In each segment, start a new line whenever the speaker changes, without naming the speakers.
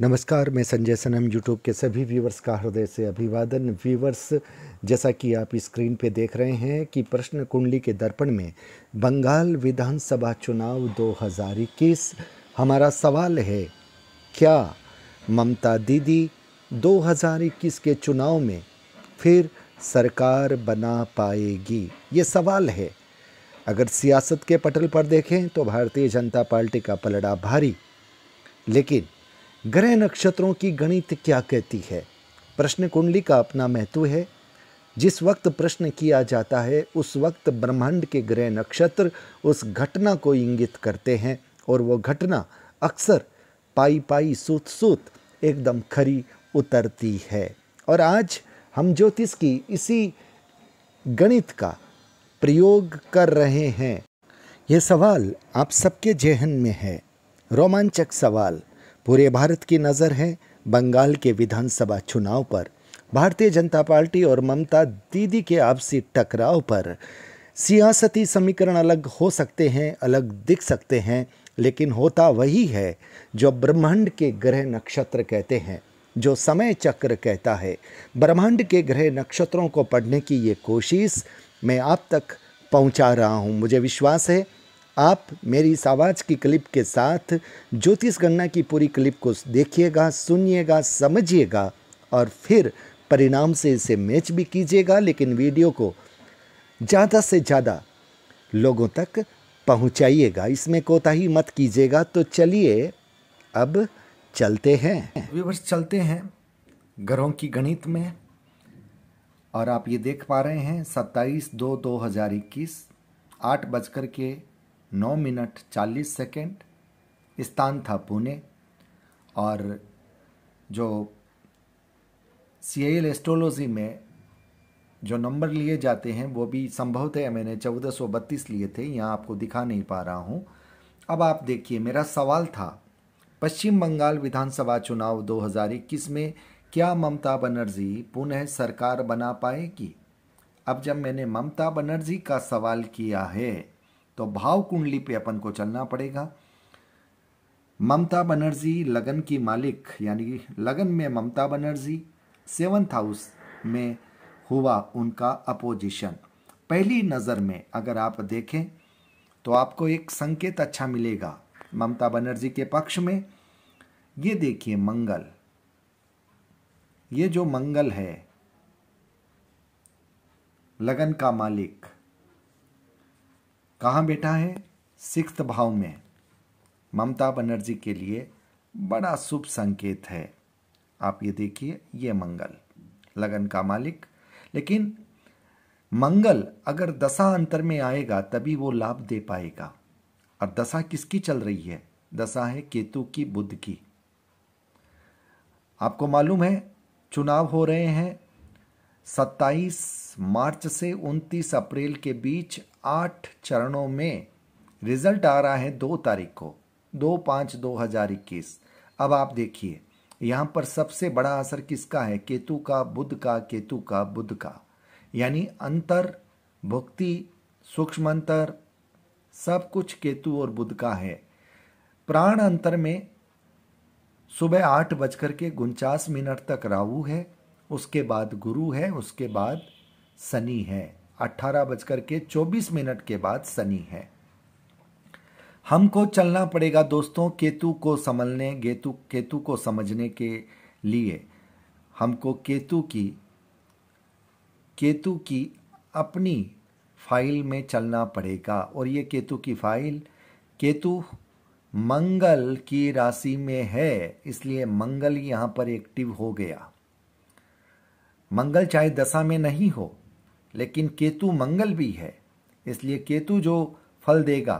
नमस्कार मैं संजय सनम यूट्यूब के सभी व्यूवर्स का हृदय से अभिवादन व्यूवर्स जैसा कि आप स्क्रीन पे देख रहे हैं कि प्रश्न कुंडली के दर्पण में बंगाल विधानसभा चुनाव 2021 हमारा सवाल है क्या ममता दीदी 2021 के चुनाव में फिर सरकार बना पाएगी ये सवाल है अगर सियासत के पटल पर देखें तो भारतीय जनता पार्टी का पलड़ा भारी लेकिन ग्रह नक्षत्रों की गणित क्या कहती है प्रश्न कुंडली का अपना महत्व है जिस वक्त प्रश्न किया जाता है उस वक्त ब्रह्मांड के ग्रह नक्षत्र उस घटना को इंगित करते हैं और वो घटना अक्सर पाई पाई सूत सूत एकदम खरी उतरती है और आज हम ज्योतिष की इसी गणित का प्रयोग कर रहे हैं ये सवाल आप सबके जेहन में है रोमांचक सवाल पूरे भारत की नज़र है बंगाल के विधानसभा चुनाव पर भारतीय जनता पार्टी और ममता दीदी के आपसी टकराव पर सियासती समीकरण अलग हो सकते हैं अलग दिख सकते हैं लेकिन होता वही है जो ब्रह्मांड के ग्रह नक्षत्र कहते हैं जो समय चक्र कहता है ब्रह्मांड के ग्रह नक्षत्रों को पढ़ने की ये कोशिश मैं आप तक पहुंचा रहा हूं मुझे विश्वास है आप मेरी इस आवाज़ की क्लिप के साथ ज्योतिष गणना की पूरी क्लिप को देखिएगा सुनिएगा समझिएगा और फिर परिणाम से इसे मैच भी कीजिएगा लेकिन वीडियो को ज़्यादा से ज़्यादा लोगों तक पहुंचाइएगा इसमें कोताही मत कीजिएगा तो चलिए अब चलते हैं व्यूवर्स चलते हैं ग्रहों की गणित में और आप ये देख पा रहे हैं सत्ताईस दो दो हज़ार इक्कीस आठ बजकर के नौ मिनट चालीस सेकेंड स्थान था पुणे और जो सी एल एस्ट्रोलॉजी में जो नंबर लिए जाते हैं वो भी संभवतः मैंने चौदह सौ बत्तीस लिए थे यहाँ आपको दिखा नहीं पा रहा हूँ अब आप देखिए मेरा सवाल था पश्चिम बंगाल विधानसभा चुनाव 2021 में क्या ममता बनर्जी पुनः सरकार बना पाएगी अब जब मैंने ममता बनर्जी का सवाल किया है तो भाव कुंडली पे अपन को चलना पड़ेगा ममता बनर्जी लगन की मालिक यानी लगन में ममता बनर्जी सेवंथ हाउस में हुआ उनका अपोजिशन पहली नज़र में अगर आप देखें तो आपको एक संकेत अच्छा मिलेगा ममता बनर्जी के पक्ष में ये देखिए मंगल ये जो मंगल है लगन का मालिक कहाँ बैठा है सिक्स भाव में ममता बनर्जी के लिए बड़ा शुभ संकेत है आप ये देखिए ये मंगल लगन का मालिक लेकिन मंगल अगर दशा अंतर में आएगा तभी वो लाभ दे पाएगा और दशा किसकी चल रही है दशा है केतु की बुद्ध की आपको मालूम है चुनाव हो रहे हैं 27 मार्च से 29 अप्रैल के बीच आठ चरणों में रिजल्ट आ रहा है दो तारीख को दो पाँच दो हजार इक्कीस अब आप देखिए यहाँ पर सबसे बड़ा असर किसका है केतु का बुद्ध का केतु का बुद्ध का यानी अंतर भुक्ति सूक्ष्म अंतर सब कुछ केतु और बुद्ध का है प्राण अंतर में सुबह आठ बजकर के उनचास मिनट तक राहु है उसके बाद गुरु है उसके बाद शनि है अट्ठारह बजकर के चौबीस मिनट के बाद शनि है हमको चलना पड़ेगा दोस्तों केतु को समझने केतु केतु को समझने के लिए हमको केतु की केतु की अपनी फाइल में चलना पड़ेगा और ये केतु की फाइल केतु मंगल की राशि में है इसलिए मंगल यहाँ पर एक्टिव हो गया मंगल चाहे दशा में नहीं हो लेकिन केतु मंगल भी है इसलिए केतु जो फल देगा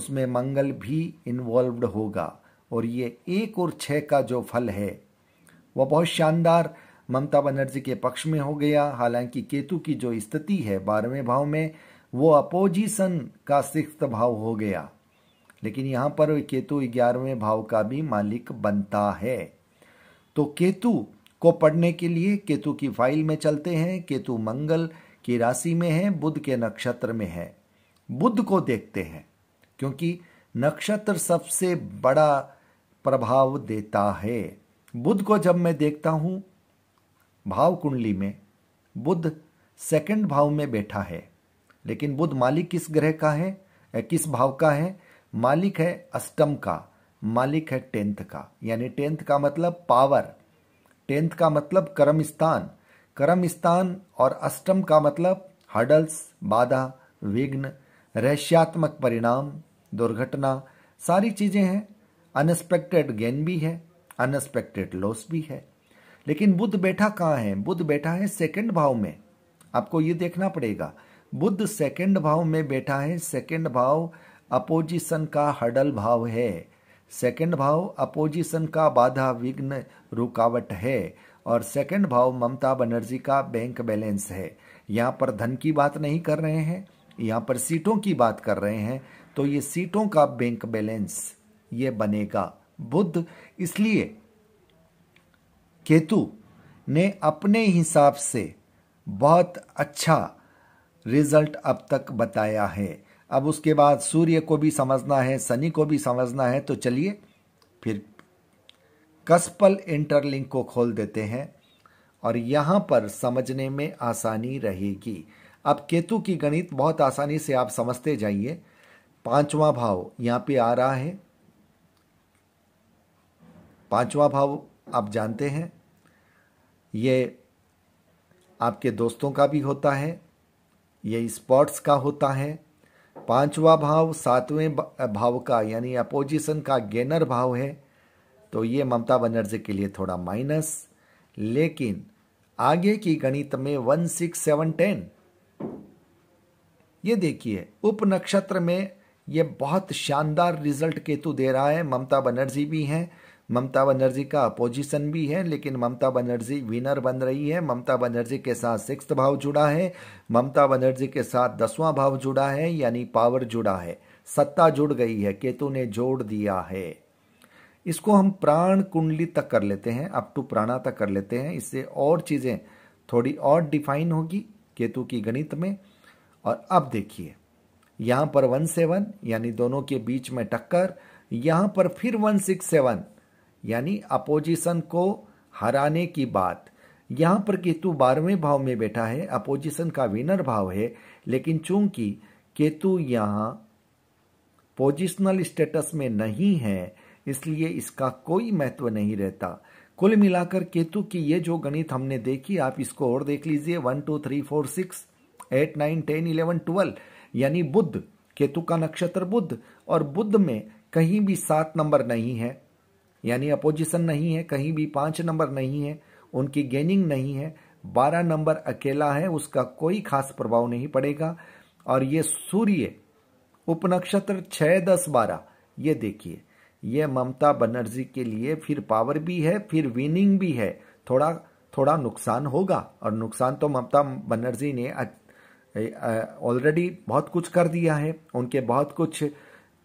उसमें मंगल भी इन्वॉल्व्ड होगा और ये एक और छः का जो फल है वह बहुत शानदार ममता बनर्जी के पक्ष में हो गया हालांकि केतु की जो स्थिति है बारहवें भाव में वो अपोजिशन का सिक्स भाव हो गया लेकिन यहाँ पर केतु ग्यारहवें भाव का भी मालिक बनता है तो केतु को पढ़ने के लिए केतु की फाइल में चलते हैं केतु मंगल की राशि में है बुध के नक्षत्र में है बुध को देखते हैं क्योंकि नक्षत्र सबसे बड़ा प्रभाव देता है बुध को जब मैं देखता हूं भाव कुंडली में बुध सेकंड भाव में बैठा है लेकिन बुध मालिक किस ग्रह का है किस भाव का है मालिक है अष्टम का मालिक है टेंथ का यानी टेंथ का मतलब पावर टेंथ का मतलब कर्म स्थान कर्म स्थान और अष्टम का मतलब हडल्स बाधा विघ्न रहस्यात्मक परिणाम दुर्घटना सारी चीजें हैं अनएक्सपेक्टेड गेन भी है अनएक्सपेक्टेड लॉस भी है लेकिन बुद्ध बैठा कहाँ है बुद्ध बैठा है सेकंड भाव में आपको ये देखना पड़ेगा बुद्ध सेकंड भाव में बैठा है सेकंड भाव अपोजिशन का हडल भाव है सेकंड भाव अपोजिशन का बाधा विघ्न रुकावट है और सेकंड भाव ममता बनर्जी का बैंक बैलेंस है यहाँ पर धन की बात नहीं कर रहे हैं यहाँ पर सीटों की बात कर रहे हैं तो ये सीटों का बैंक बैलेंस ये बनेगा बुद्ध इसलिए केतु ने अपने हिसाब से बहुत अच्छा रिजल्ट अब तक बताया है अब उसके बाद सूर्य को भी समझना है शनि को भी समझना है तो चलिए फिर कस्पल इंटरलिंक को खोल देते हैं और यहाँ पर समझने में आसानी रहेगी अब केतु की गणित बहुत आसानी से आप समझते जाइए पांचवा भाव यहाँ पे आ रहा है पांचवा भाव आप जानते हैं ये आपके दोस्तों का भी होता है ये स्पोर्ट्स का होता है पांचवा भाव सातवें भाव का यानी अपोजिशन का गेनर भाव है तो ये ममता बनर्जी के लिए थोड़ा माइनस लेकिन आगे की गणित में वन सिक्स सेवन टेन ये देखिए उप नक्षत्र में ये बहुत शानदार रिजल्ट केतु दे रहा है ममता बनर्जी भी हैं ममता बनर्जी का अपोजिशन भी है लेकिन ममता बनर्जी विनर बन रही है ममता बनर्जी के साथ सिक्स भाव जुड़ा है ममता बनर्जी के साथ दसवां भाव जुड़ा है यानी पावर जुड़ा है सत्ता जुड़ गई है केतु ने जोड़ दिया है इसको हम प्राण कुंडली तक कर लेते हैं अप टू प्राणा तक कर लेते हैं इससे और चीज़ें थोड़ी और डिफाइन होगी केतु की गणित में और अब देखिए यहां पर वन सेवन यानी दोनों के बीच में टक्कर यहां पर फिर वन सिक्स सेवन यानी अपोजिशन को हराने की बात यहां पर केतु बारहवें भाव में बैठा है अपोजिशन का विनर भाव है लेकिन चूंकि केतु यहां पोजिशनल स्टेटस में नहीं है इसलिए इसका कोई महत्व नहीं रहता कुल मिलाकर केतु की ये जो गणित हमने देखी आप इसको और देख लीजिए one two three four six eight nine ten eleven twelve यानी बुद्ध केतु का नक्षत्र बुद्ध और बुद्ध में कहीं भी सात नंबर नहीं है यानी अपोजिशन नहीं है कहीं भी पांच नंबर नहीं है उनकी गेनिंग नहीं है बारह नंबर अकेला है उसका कोई खास प्रभाव नहीं पड़ेगा और ये सूर्य उपनक्षत्र छह दस बारह ये देखिए ये ममता बनर्जी के लिए फिर पावर भी है फिर विनिंग भी है थोड़ा थोड़ा नुकसान होगा और नुकसान तो ममता बनर्जी ने ऑलरेडी बहुत कुछ कर दिया है उनके बहुत कुछ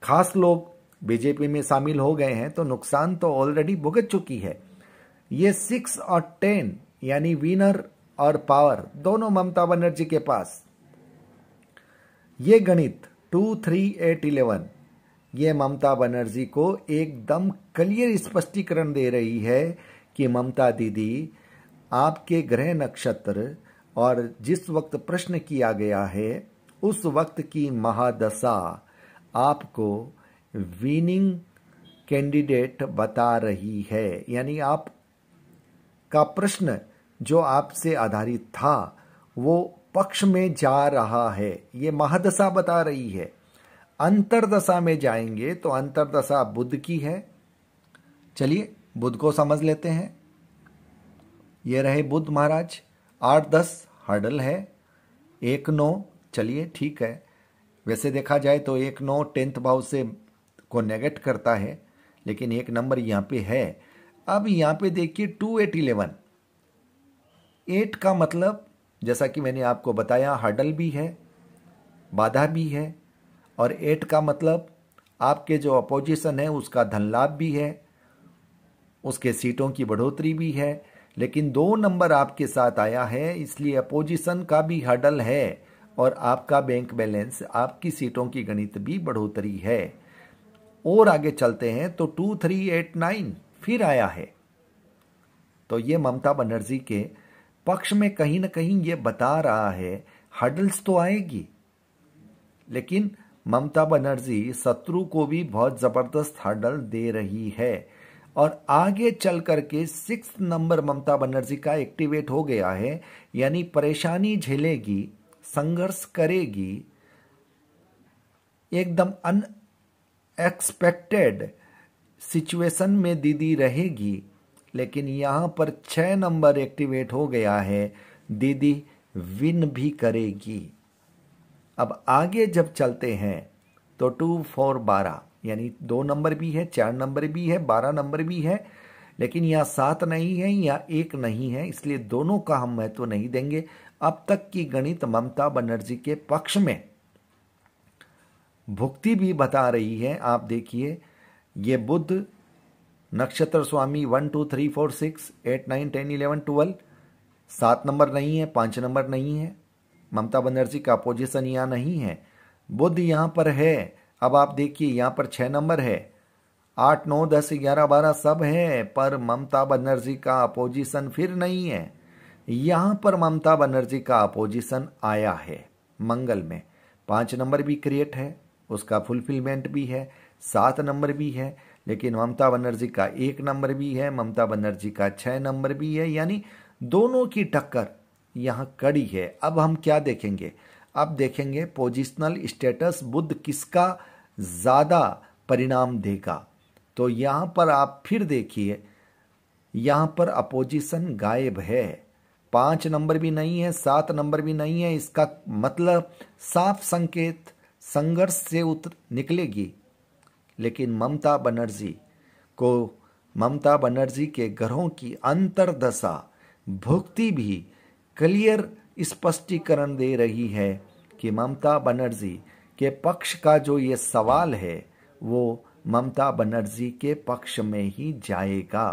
खास लोग बीजेपी में शामिल हो गए हैं तो नुकसान तो ऑलरेडी भुगत चुकी है ये सिक्स और टेन यानी विनर और पावर दोनों ममता बनर्जी के पास ये गणित टू थ्री एट इलेवन ये ममता बनर्जी को एकदम क्लियर स्पष्टीकरण दे रही है कि ममता दीदी आपके ग्रह नक्षत्र और जिस वक्त प्रश्न किया गया है उस वक्त की महादशा आपको विनिंग कैंडिडेट बता रही है यानी आप का प्रश्न जो आपसे आधारित था वो पक्ष में जा रहा है ये महादशा बता रही है अंतरदशा में जाएंगे तो अंतरदशा बुद्ध की है चलिए बुद्ध को समझ लेते हैं ये रहे बुद्ध महाराज आठ दस हर्डल है एक नौ चलिए ठीक है वैसे देखा जाए तो एक नौ टेंथ भाव से को नेगेट करता है लेकिन एक नंबर यहाँ पे है अब यहाँ पे देखिए टू एट इलेवन एट का मतलब जैसा कि मैंने आपको बताया हडल भी है बाधा भी है और एट का मतलब आपके जो अपोजिशन है उसका धन लाभ भी है उसके सीटों की बढ़ोतरी भी है लेकिन दो नंबर आपके साथ आया है इसलिए अपोजिशन का भी हडल है और आपका बैंक बैलेंस आपकी सीटों की गणित भी बढ़ोतरी है और आगे चलते हैं तो टू थ्री एट नाइन फिर आया है तो ये ममता बनर्जी के पक्ष में कहीं ना कहीं ये बता रहा है हडल्स तो आएगी लेकिन ममता बनर्जी शत्रु को भी बहुत ज़बरदस्त हडल दे रही है और आगे चल करके सिक्स नंबर ममता बनर्जी का एक्टिवेट हो गया है यानी परेशानी झेलेगी संघर्ष करेगी एकदम अन एक्सपेक्टेड सिचुएशन में दीदी रहेगी लेकिन यहाँ पर छः नंबर एक्टिवेट हो गया है दीदी विन भी करेगी अब आगे जब चलते हैं तो टू फोर बारह यानी दो नंबर भी है चार नंबर भी है बारह नंबर भी है लेकिन यहाँ सात नहीं है या एक नहीं है इसलिए दोनों का हम महत्व तो नहीं देंगे अब तक की गणित ममता बनर्जी के पक्ष में भुक्ति भी बता रही है आप देखिए ये बुद्ध नक्षत्र स्वामी one two three four six eight nine ten eleven twelve सात नंबर नहीं है पांच नंबर नहीं है ममता बनर्जी का अपोजिशन यहाँ नहीं है बुद्ध यहाँ पर है अब आप देखिए यहाँ पर छः नंबर है आठ नौ दस ग्यारह बारह सब है पर ममता बनर्जी का अपोजिशन फिर नहीं है यहाँ पर ममता बनर्जी का अपोजिशन आया है मंगल में पाँच नंबर भी क्रिएट है उसका फुलफिलमेंट भी है सात नंबर भी है लेकिन ममता बनर्जी का एक नंबर भी है ममता बनर्जी का छः नंबर भी है यानी दोनों की टक्कर यहाँ कड़ी है अब हम क्या देखेंगे अब देखेंगे पोजिशनल स्टेटस बुद्ध किसका ज़्यादा परिणाम देगा तो यहाँ पर आप फिर देखिए यहाँ पर अपोजिशन गायब है पाँच नंबर भी नहीं है सात नंबर भी नहीं है इसका मतलब साफ संकेत संघर्ष से उतर निकलेगी लेकिन ममता बनर्जी को ममता बनर्जी के घरों की अंतरदशा भुक्ति भी क्लियर स्पष्टीकरण दे रही है कि ममता बनर्जी के पक्ष का जो ये सवाल है वो ममता बनर्जी के पक्ष में ही जाएगा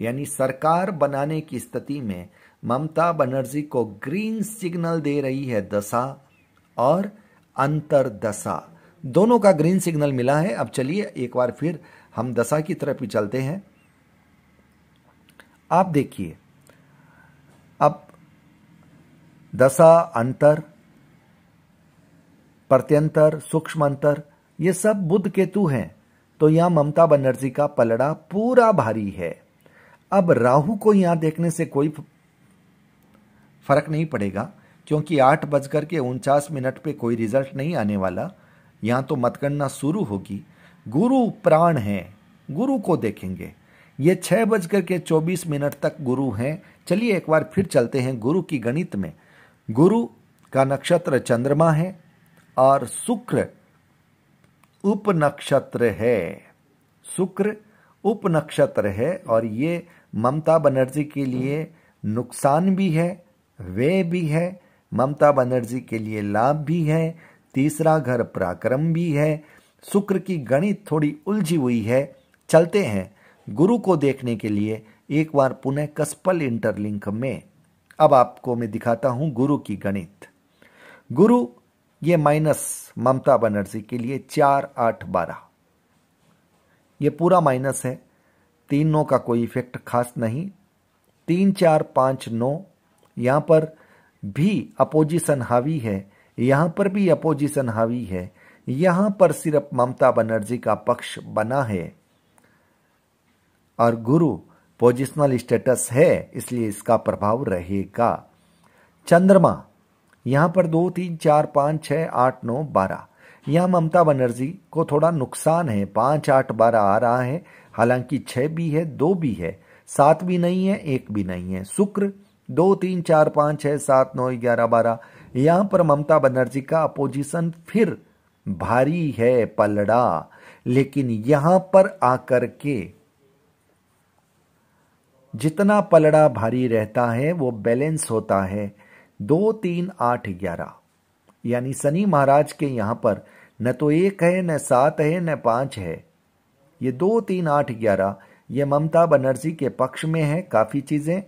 यानी सरकार बनाने की स्थिति में ममता बनर्जी को ग्रीन सिग्नल दे रही है दशा और अंतरदशा दोनों का ग्रीन सिग्नल मिला है अब चलिए एक बार फिर हम दशा की तरफ ही चलते हैं आप देखिए अब दशा अंतर प्रत्यंतर सूक्ष्म अंतर ये सब बुद्ध केतु हैं तो यहां ममता बनर्जी का पलड़ा पूरा भारी है अब राहु को यहां देखने से कोई फर्क नहीं पड़ेगा क्योंकि आठ बजकर के उनचास मिनट पे कोई रिजल्ट नहीं आने वाला यहाँ तो मतगणना शुरू होगी गुरु प्राण है गुरु को देखेंगे ये छः बजकर के चौबीस मिनट तक गुरु हैं चलिए एक बार फिर चलते हैं गुरु की गणित में गुरु का नक्षत्र चंद्रमा है और शुक्र उप नक्षत्र है शुक्र उप नक्षत्र है और ये ममता बनर्जी के लिए नुकसान भी है व्यय भी है ममता बनर्जी के लिए लाभ भी है तीसरा घर पराक्रम भी है शुक्र की गणित थोड़ी उलझी हुई है चलते हैं गुरु को देखने के लिए एक बार पुनः कस्पल इंटरलिंक में अब आपको मैं दिखाता हूं गुरु की गणित गुरु ये माइनस ममता बनर्जी के लिए चार आठ बारह ये पूरा माइनस है तीन का कोई इफेक्ट खास नहीं तीन चार पांच नौ यहां पर भी अपोजिशन हावी है यहां पर भी अपोजिशन हावी है यहां पर सिर्फ ममता बनर्जी का पक्ष बना है और गुरु पोजिशनल स्टेटस है इसलिए इसका प्रभाव रहेगा चंद्रमा यहां पर दो तीन चार पांच छह आठ नौ बारह यहां ममता बनर्जी को थोड़ा नुकसान है पांच आठ बारह आ रहा है हालांकि छह भी है दो भी है सात भी नहीं है एक भी नहीं है शुक्र दो तीन चार पाँच छः सात नौ ग्यारह बारह यहाँ पर ममता बनर्जी का अपोजिशन फिर भारी है पलड़ा लेकिन यहां पर आकर के जितना पलड़ा भारी रहता है वो बैलेंस होता है दो तीन आठ ग्यारह यानी शनि महाराज के यहां पर न तो एक है न सात है न पांच है ये दो तीन आठ ग्यारह ये ममता बनर्जी के पक्ष में है काफ़ी चीज़ें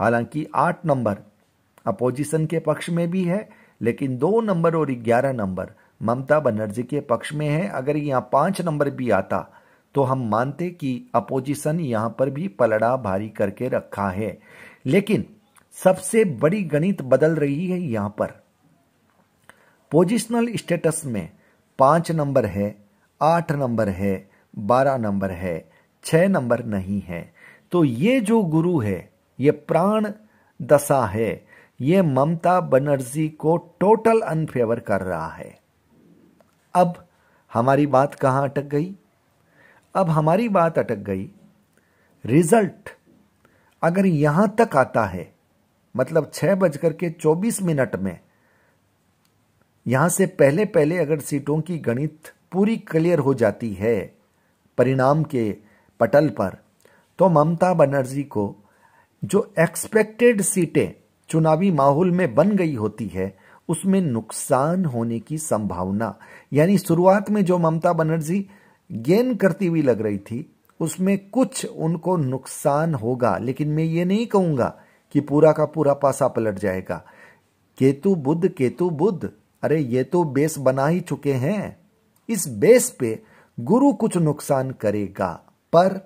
हालांकि आठ नंबर अपोजिशन के पक्ष में भी है लेकिन दो नंबर और ग्यारह नंबर ममता बनर्जी के पक्ष में है अगर यहाँ पांच नंबर भी आता तो हम मानते कि अपोजिशन यहां पर भी पलड़ा भारी करके रखा है लेकिन सबसे बड़ी गणित बदल रही है यहां पर पोजिशनल स्टेटस में पांच नंबर है आठ नंबर है बारह नंबर है छह नंबर नहीं है तो ये जो गुरु है ये प्राण दशा है ये ममता बनर्जी को टोटल अनफेवर कर रहा है अब हमारी बात कहां अटक गई अब हमारी बात अटक गई रिजल्ट अगर यहां तक आता है मतलब छह बजकर के चौबीस मिनट में यहां से पहले पहले अगर सीटों की गणित पूरी क्लियर हो जाती है परिणाम के पटल पर तो ममता बनर्जी को जो एक्सपेक्टेड सीटें चुनावी माहौल में बन गई होती है उसमें नुकसान होने की संभावना यानी शुरुआत में जो ममता बनर्जी गेन करती हुई लग रही थी उसमें कुछ उनको नुकसान होगा लेकिन मैं ये नहीं कहूंगा कि पूरा का पूरा पासा पलट जाएगा केतु बुद्ध केतु बुद्ध अरे ये तो बेस बना ही चुके हैं इस बेस पे गुरु कुछ नुकसान करेगा पर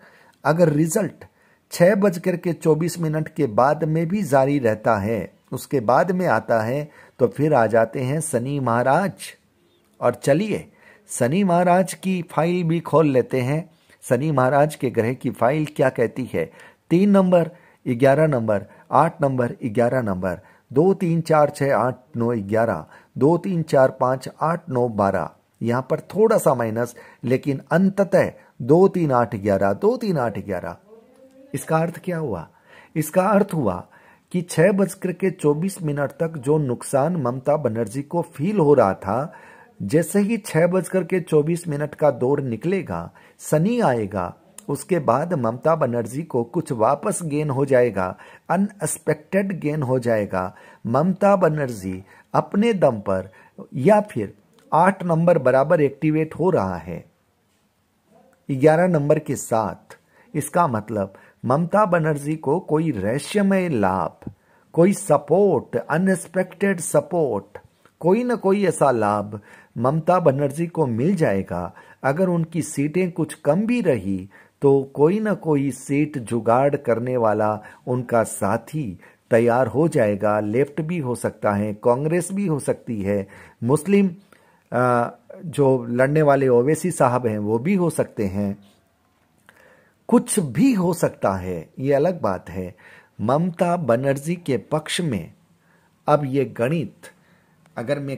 अगर रिजल्ट छः बज करके के चौबीस मिनट के बाद में भी जारी रहता है उसके बाद में आता है तो फिर आ जाते हैं सनी महाराज और चलिए सनी महाराज की फाइल भी खोल लेते हैं सनी महाराज के ग्रह की फाइल क्या कहती है तीन नंबर ग्यारह नंबर आठ नंबर ग्यारह नंबर दो तीन चार छः आठ नौ ग्यारह दो तीन चार पाँच आठ नौ बारह यहाँ पर थोड़ा सा माइनस लेकिन अंततः दो तीन आठ ग्यारह दो तीन आठ ग्यारह इसका अर्थ क्या हुआ इसका अर्थ हुआ कि छह बजकर के चौबीस मिनट तक जो नुकसान ममता बनर्जी को फील हो रहा था जैसे ही छह बजकर के चौबीस मिनट का दौर निकलेगा सनी आएगा उसके बाद ममता बनर्जी को कुछ वापस गेन हो जाएगा अनएक्सपेक्टेड गेन हो जाएगा ममता बनर्जी अपने दम पर या फिर आठ नंबर बराबर एक्टिवेट हो रहा है ग्यारह नंबर के साथ इसका मतलब ममता बनर्जी को कोई रहस्यमय लाभ कोई सपोर्ट अनएक्सपेक्टेड सपोर्ट कोई ना कोई ऐसा लाभ ममता बनर्जी को मिल जाएगा अगर उनकी सीटें कुछ कम भी रही तो कोई ना कोई सीट जुगाड़ करने वाला उनका साथी तैयार हो जाएगा लेफ्ट भी हो सकता है कांग्रेस भी हो सकती है मुस्लिम जो लड़ने वाले ओवैसी साहब हैं वो भी हो सकते हैं कुछ भी हो सकता है ये अलग बात है ममता बनर्जी के पक्ष में अब ये गणित अगर मैं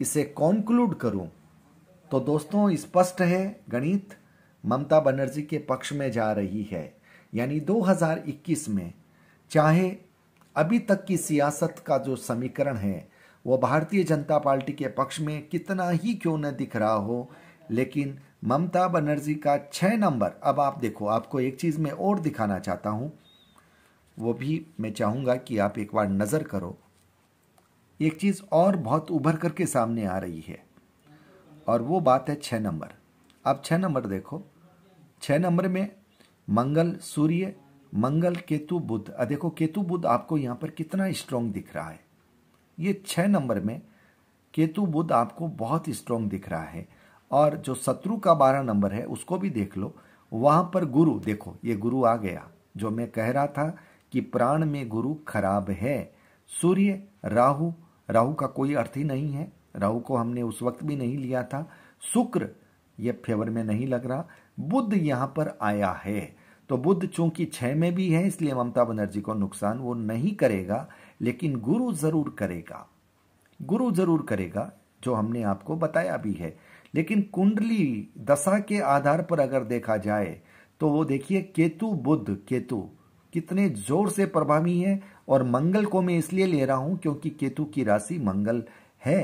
इसे कॉन्क्लूड करूं तो दोस्तों स्पष्ट है गणित ममता बनर्जी के पक्ष में जा रही है यानी 2021 में चाहे अभी तक की सियासत का जो समीकरण है वो भारतीय जनता पार्टी के पक्ष में कितना ही क्यों न दिख रहा हो लेकिन ममता बनर्जी का छः नंबर अब आप देखो आपको एक चीज़ मैं और दिखाना चाहता हूँ वो भी मैं चाहूँगा कि आप एक बार नज़र करो एक चीज़ और बहुत उभर करके सामने आ रही है और वो बात है छः नंबर अब छः नंबर देखो छः नंबर में मंगल सूर्य मंगल केतु बुद्ध देखो केतु बुद्ध आपको यहाँ पर कितना स्ट्रांग दिख रहा है ये छः नंबर में केतु बुद्ध आपको बहुत स्ट्रांग दिख रहा है और जो शत्रु का बारह नंबर है उसको भी देख लो वहाँ पर गुरु देखो ये गुरु आ गया जो मैं कह रहा था कि प्राण में गुरु खराब है सूर्य राहु राहु का कोई अर्थ ही नहीं है राहु को हमने उस वक्त भी नहीं लिया था शुक्र ये फेवर में नहीं लग रहा बुद्ध यहाँ पर आया है तो बुद्ध चूंकि छह में भी है इसलिए ममता बनर्जी को नुकसान वो नहीं करेगा लेकिन गुरु जरूर करेगा गुरु जरूर करेगा जो हमने आपको बताया भी है लेकिन कुंडली दशा के आधार पर अगर देखा जाए तो वो देखिए केतु बुद्ध केतु कितने जोर से प्रभावी है और मंगल को मैं इसलिए ले रहा हूं क्योंकि केतु की राशि मंगल है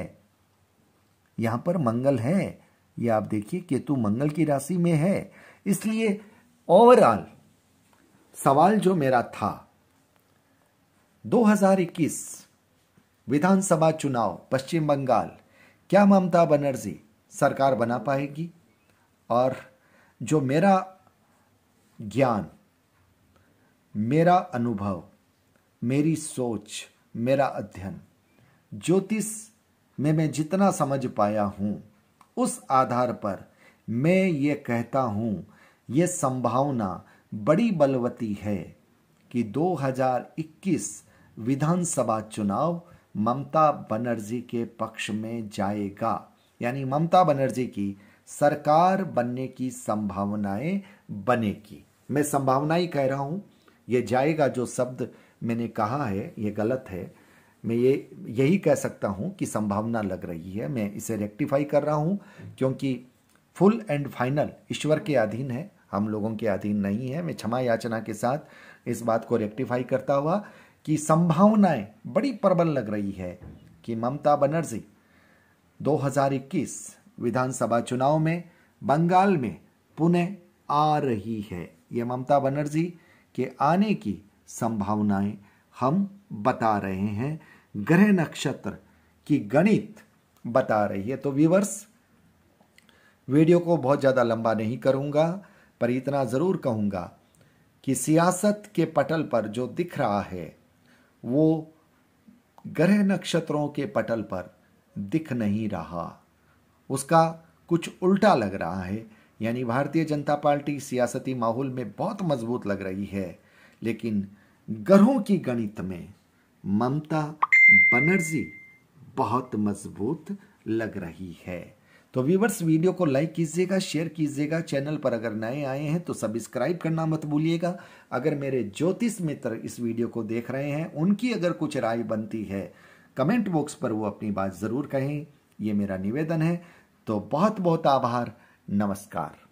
यहां पर मंगल है ये आप देखिए केतु मंगल की राशि में है इसलिए ओवरऑल सवाल जो मेरा था 2021 विधानसभा चुनाव पश्चिम बंगाल क्या ममता बनर्जी सरकार बना पाएगी और जो मेरा ज्ञान मेरा अनुभव मेरी सोच मेरा अध्ययन ज्योतिष में मैं जितना समझ पाया हूँ उस आधार पर मैं ये कहता हूँ ये संभावना बड़ी बलवती है कि 2021 विधानसभा चुनाव ममता बनर्जी के पक्ष में जाएगा यानी ममता बनर्जी की सरकार बनने की संभावनाएं बनेगी मैं संभावनाएं कह रहा हूं ये जाएगा जो शब्द मैंने कहा है ये गलत है मैं ये यही कह सकता हूं कि संभावना लग रही है मैं इसे रेक्टिफाई कर रहा हूं क्योंकि फुल एंड फाइनल ईश्वर के अधीन है हम लोगों के अधीन नहीं है मैं क्षमा याचना के साथ इस बात को रेक्टिफाई करता हुआ कि संभावनाएं बड़ी प्रबल लग रही है कि ममता बनर्जी 2021 विधानसभा चुनाव में बंगाल में पुणे आ रही है ये ममता बनर्जी के आने की संभावनाएं हम बता रहे हैं ग्रह नक्षत्र की गणित बता रही है तो व्यूवर्स वीडियो को बहुत ज़्यादा लंबा नहीं करूँगा पर इतना ज़रूर कहूँगा कि सियासत के पटल पर जो दिख रहा है वो ग्रह नक्षत्रों के पटल पर दिख नहीं रहा उसका कुछ उल्टा लग रहा है यानी भारतीय जनता पार्टी सियासती माहौल में बहुत मजबूत लग रही है लेकिन ग्रहों की गणित में ममता बनर्जी बहुत मजबूत लग रही है तो व्यूवर्स वीडियो को लाइक कीजिएगा शेयर कीजिएगा चैनल पर अगर नए आए हैं तो सब्सक्राइब करना मत भूलिएगा अगर मेरे ज्योतिष मित्र इस वीडियो को देख रहे हैं उनकी अगर कुछ राय बनती है कमेंट बॉक्स पर वो अपनी बात ज़रूर कहें ये मेरा निवेदन है तो बहुत बहुत आभार नमस्कार